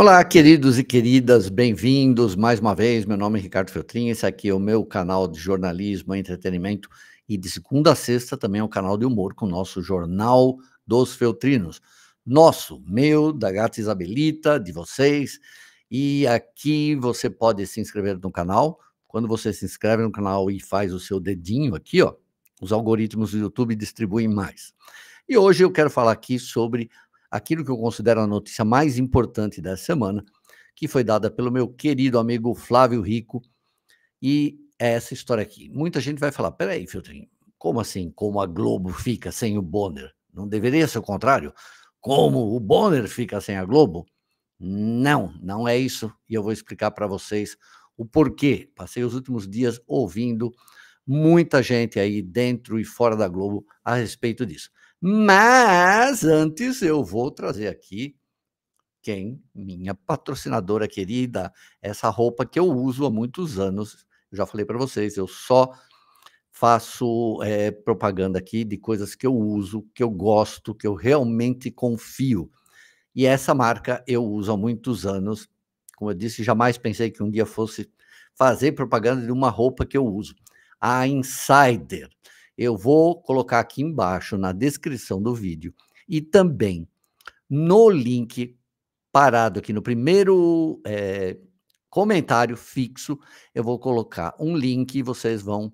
Olá, queridos e queridas, bem-vindos mais uma vez. Meu nome é Ricardo Feltrin, esse aqui é o meu canal de jornalismo, entretenimento e de segunda a sexta também é o um canal de humor com o nosso Jornal dos Feltrinos. Nosso, meu, da gata Isabelita, de vocês. E aqui você pode se inscrever no canal. Quando você se inscreve no canal e faz o seu dedinho aqui, ó, os algoritmos do YouTube distribuem mais. E hoje eu quero falar aqui sobre aquilo que eu considero a notícia mais importante dessa semana, que foi dada pelo meu querido amigo Flávio Rico. E é essa história aqui. Muita gente vai falar: peraí, Filtrinho, como assim? Como a Globo fica sem o Bonner? Não deveria ser o contrário? Como o Bonner fica sem a Globo? Não, não é isso. E eu vou explicar para vocês o porquê. Passei os últimos dias ouvindo muita gente aí dentro e fora da Globo a respeito disso. Mas antes eu vou trazer aqui quem? Minha patrocinadora querida, essa roupa que eu uso há muitos anos. Já falei para vocês, eu só faço é, propaganda aqui de coisas que eu uso, que eu gosto, que eu realmente confio. E essa marca eu uso há muitos anos. Como eu disse, jamais pensei que um dia fosse fazer propaganda de uma roupa que eu uso. A Insider. Eu vou colocar aqui embaixo na descrição do vídeo e também no link parado aqui no primeiro é, comentário fixo, eu vou colocar um link e vocês vão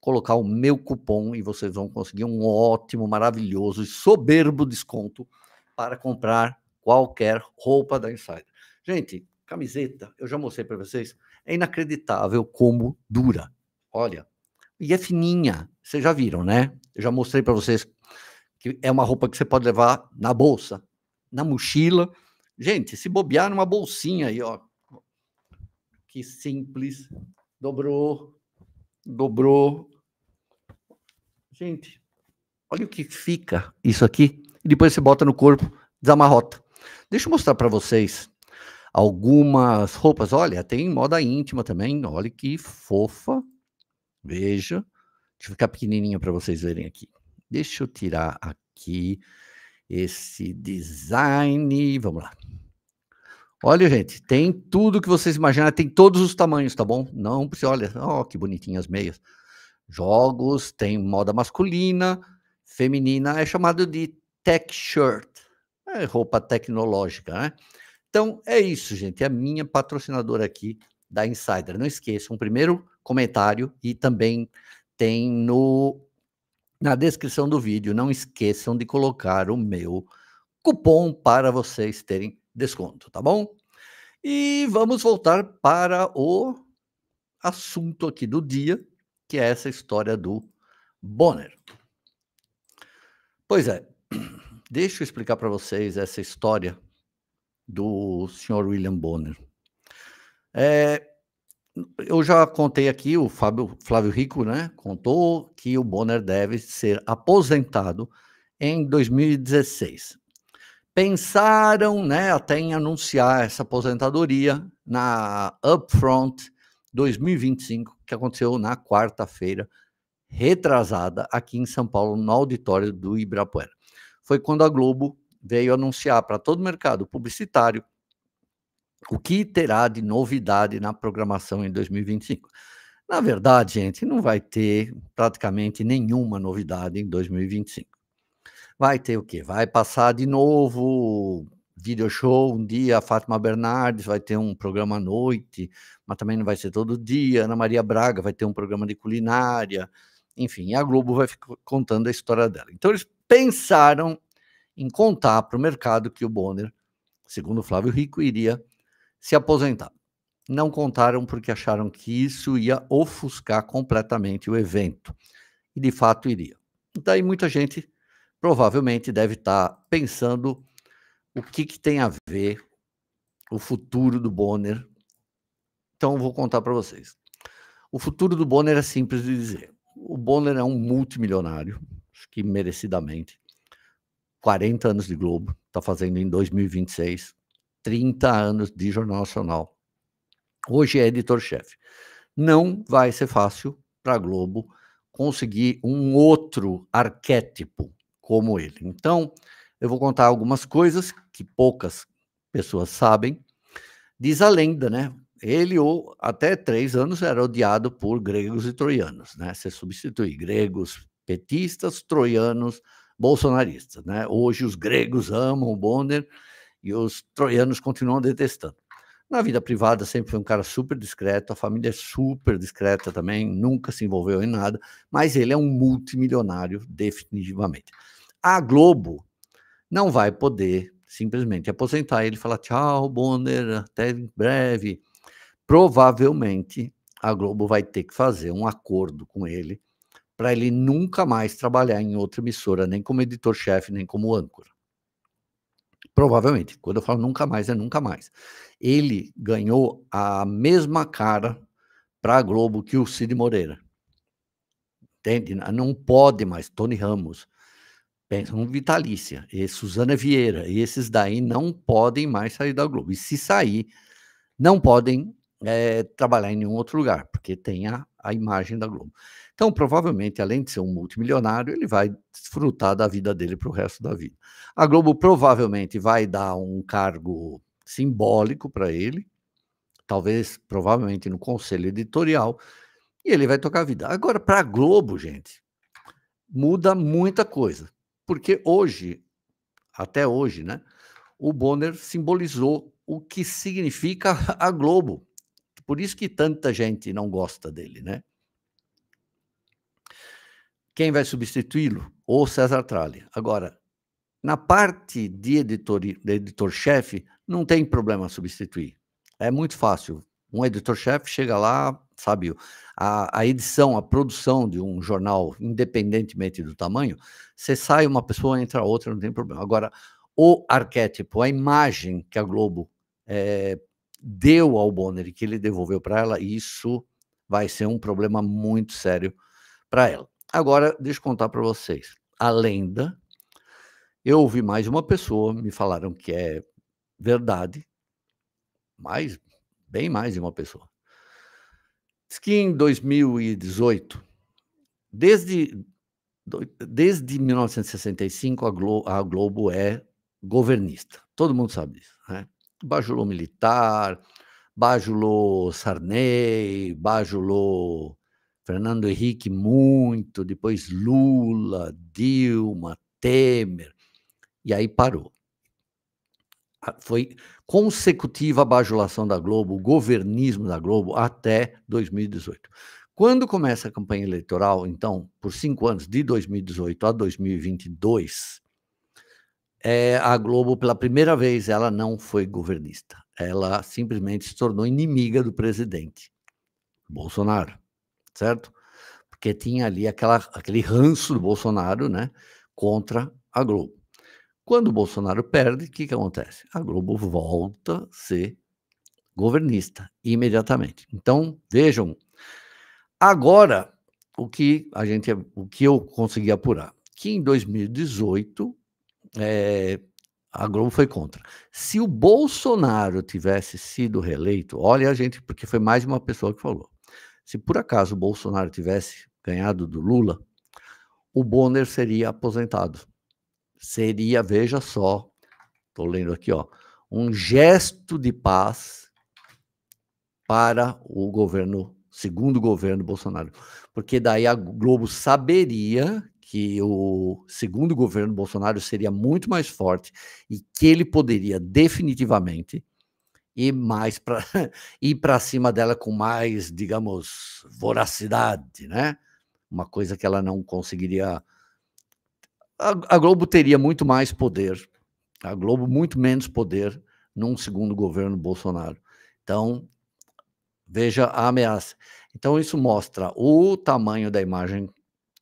colocar o meu cupom e vocês vão conseguir um ótimo, maravilhoso e soberbo desconto para comprar qualquer roupa da Insider. Gente, camiseta, eu já mostrei para vocês, é inacreditável como dura. Olha, e é fininha. Vocês já viram, né? Eu já mostrei para vocês que é uma roupa que você pode levar na bolsa, na mochila. Gente, se bobear numa bolsinha aí, ó. Que simples. Dobrou, dobrou. Gente, olha o que fica isso aqui. E depois você bota no corpo, desamarrota. Deixa eu mostrar para vocês algumas roupas. Olha, tem moda íntima também. Olha que fofa. Beijo. Deixa eu ficar pequenininho para vocês verem aqui. Deixa eu tirar aqui esse design. Vamos lá. Olha, gente, tem tudo que vocês imaginam. tem todos os tamanhos, tá bom? Não precisa, olha, ó, oh, que bonitinhas as meias. Jogos, tem moda masculina, feminina, é chamado de tech shirt, é roupa tecnológica, né? Então, é isso, gente, é a minha patrocinadora aqui, da Insider. Não esqueçam, um primeiro comentário e também tem no na descrição do vídeo. Não esqueçam de colocar o meu cupom para vocês terem desconto, tá bom? E vamos voltar para o assunto aqui do dia, que é essa história do Bonner. Pois é, deixa eu explicar para vocês essa história do senhor William Bonner. É, eu já contei aqui, o Fábio, Flávio Rico né, contou que o Bonner deve ser aposentado em 2016. Pensaram né, até em anunciar essa aposentadoria na Upfront 2025, que aconteceu na quarta-feira, retrasada, aqui em São Paulo, no auditório do Ibirapuera. Foi quando a Globo veio anunciar para todo o mercado publicitário o que terá de novidade na programação em 2025. Na verdade, gente, não vai ter praticamente nenhuma novidade em 2025. Vai ter o quê? Vai passar de novo vídeo show um dia, a Fátima Bernardes vai ter um programa à noite, mas também não vai ser todo dia. Ana Maria Braga vai ter um programa de culinária. Enfim, a Globo vai contando a história dela. Então, eles pensaram em contar para o mercado que o Bonner, segundo o Flávio Rico, iria se aposentar. Não contaram porque acharam que isso ia ofuscar completamente o evento. E de fato iria. Daí muita gente provavelmente deve estar tá pensando o que, que tem a ver o futuro do Bonner. Então vou contar para vocês. O futuro do Bonner é simples de dizer. O Bonner é um multimilionário, acho que merecidamente. 40 anos de Globo, está fazendo em 2026. 30 anos de Jornal Nacional. Hoje é editor-chefe. Não vai ser fácil para a Globo conseguir um outro arquétipo como ele. Então, eu vou contar algumas coisas que poucas pessoas sabem. Diz a lenda, né? Ele, ou até três anos, era odiado por gregos e troianos, né? Você substitui gregos petistas, troianos bolsonaristas, né? Hoje os gregos amam o Bonner e os troianos continuam detestando. Na vida privada sempre foi um cara super discreto, a família é super discreta também, nunca se envolveu em nada, mas ele é um multimilionário definitivamente. A Globo não vai poder simplesmente aposentar ele e falar tchau, Bonner, até em breve. Provavelmente a Globo vai ter que fazer um acordo com ele para ele nunca mais trabalhar em outra emissora, nem como editor-chefe, nem como âncora. Provavelmente. Quando eu falo nunca mais, é nunca mais. Ele ganhou a mesma cara para a Globo que o Cid Moreira. Entende? Não pode mais. Tony Ramos. Pensam vitalícia. E Suzana Vieira. E esses daí não podem mais sair da Globo. E se sair, não podem é, trabalhar em nenhum outro lugar, porque tem a a imagem da Globo. Então, provavelmente, além de ser um multimilionário, ele vai desfrutar da vida dele para o resto da vida. A Globo provavelmente vai dar um cargo simbólico para ele, talvez, provavelmente, no conselho editorial, e ele vai tocar a vida. Agora, para a Globo, gente, muda muita coisa, porque hoje, até hoje, né, o Bonner simbolizou o que significa a Globo. Por isso que tanta gente não gosta dele, né? Quem vai substituí-lo? O César Tralli. Agora, na parte de editor-chefe, editor não tem problema substituir. É muito fácil. Um editor-chefe chega lá, sabe, a, a, edição, a produção de um jornal, independentemente do tamanho, você sai uma pessoa, entra outra, não tem problema. Agora, o arquétipo, a imagem que a Globo é, deu ao Bonner e que ele devolveu para ela, isso vai ser um problema muito sério para ela. Agora, deixa eu contar para vocês. A lenda, eu ouvi mais uma pessoa, me falaram que é verdade, mas bem mais de uma pessoa. Diz que em 2018, desde, desde 1965, a Globo, a Globo é governista. Todo mundo sabe disso, né? bajulou militar, bajulou Sarney, bajulou Fernando Henrique muito, depois Lula, Dilma, Temer, e aí parou. Foi consecutiva a bajulação da Globo, o governismo da Globo até 2018. Quando começa a campanha eleitoral, então, por cinco anos, de 2018 a 2022, é, a Globo, pela primeira vez, ela não foi governista. Ela simplesmente se tornou inimiga do presidente Bolsonaro, certo? Porque tinha ali aquela, aquele ranço do Bolsonaro, né? Contra a Globo. Quando o Bolsonaro perde, o que, que acontece? A Globo volta a ser governista imediatamente. Então, vejam, agora o que a gente o que eu consegui apurar, que em 2018 é, a Globo foi contra. Se o Bolsonaro tivesse sido reeleito, olha a gente, porque foi mais uma pessoa que falou. Se por acaso o Bolsonaro tivesse ganhado do Lula, o Bonner seria aposentado. Seria, veja só, estou lendo aqui, ó, um gesto de paz para o governo, segundo governo Bolsonaro. Porque daí a Globo saberia que o segundo governo Bolsonaro seria muito mais forte e que ele poderia definitivamente ir mais para ir para cima dela com mais, digamos, voracidade, né? Uma coisa que ela não conseguiria. A, a Globo teria muito mais poder, a Globo muito menos poder num segundo governo Bolsonaro. Então, veja a ameaça. Então, isso mostra o tamanho da imagem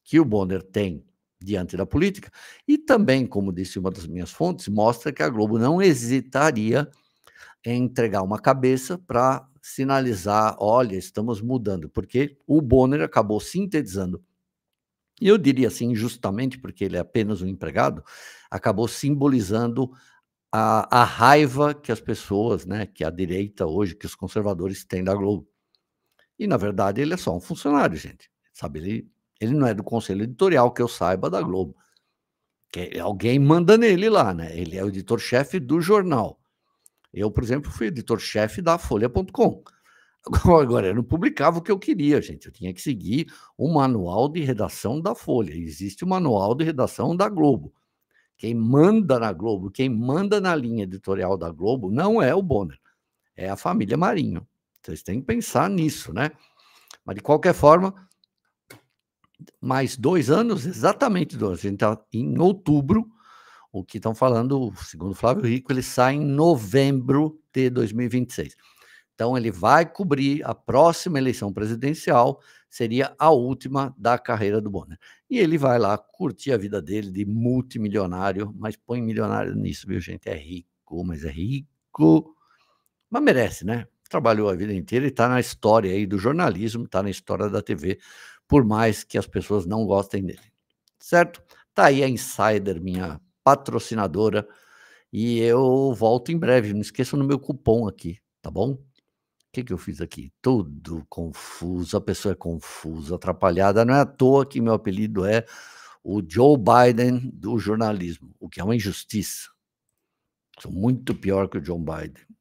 que o Bonner tem diante da política, e também, como disse uma das minhas fontes, mostra que a Globo não hesitaria em entregar uma cabeça para sinalizar: olha, estamos mudando, porque o Bonner acabou sintetizando. E eu diria assim, justamente porque ele é apenas um empregado, acabou simbolizando a, a raiva que as pessoas, né, que a direita hoje, que os conservadores têm da Globo. E, na verdade, ele é só um funcionário, gente. Sabe, ele ele não é do conselho editorial, que eu saiba, da Globo. Que é, alguém manda nele lá, né? Ele é o editor-chefe do jornal. Eu, por exemplo, fui editor-chefe da Folha.com. Agora, eu não publicava o que eu queria, gente. Eu tinha que seguir o manual de redação da Folha. Existe o manual de redação da Globo. Quem manda na Globo, quem manda na linha editorial da Globo, não é o Bonner, é a família Marinho. Vocês têm que pensar nisso, né? Mas, de qualquer forma, mais dois anos, exatamente dois. A gente está em outubro, o que estão falando, segundo Flávio Rico, ele sai em novembro de 2026. Então, ele vai cobrir a próxima eleição presidencial, seria a última da carreira do Bonner. E ele vai lá curtir a vida dele de multimilionário, mas põe milionário nisso, viu, gente? É rico, mas é rico. Mas merece, né? Trabalhou a vida inteira e está na história aí do jornalismo, está na história da TV por mais que as pessoas não gostem dele. Certo? Tá aí a Insider, minha patrocinadora, e eu volto em breve. Não esqueçam no meu cupom aqui, tá bom? O que, que eu fiz aqui? Tudo confuso, a pessoa é confusa, atrapalhada. Não é à toa que meu apelido é o Joe Biden do jornalismo, o que é uma injustiça. Sou muito pior que o John Biden.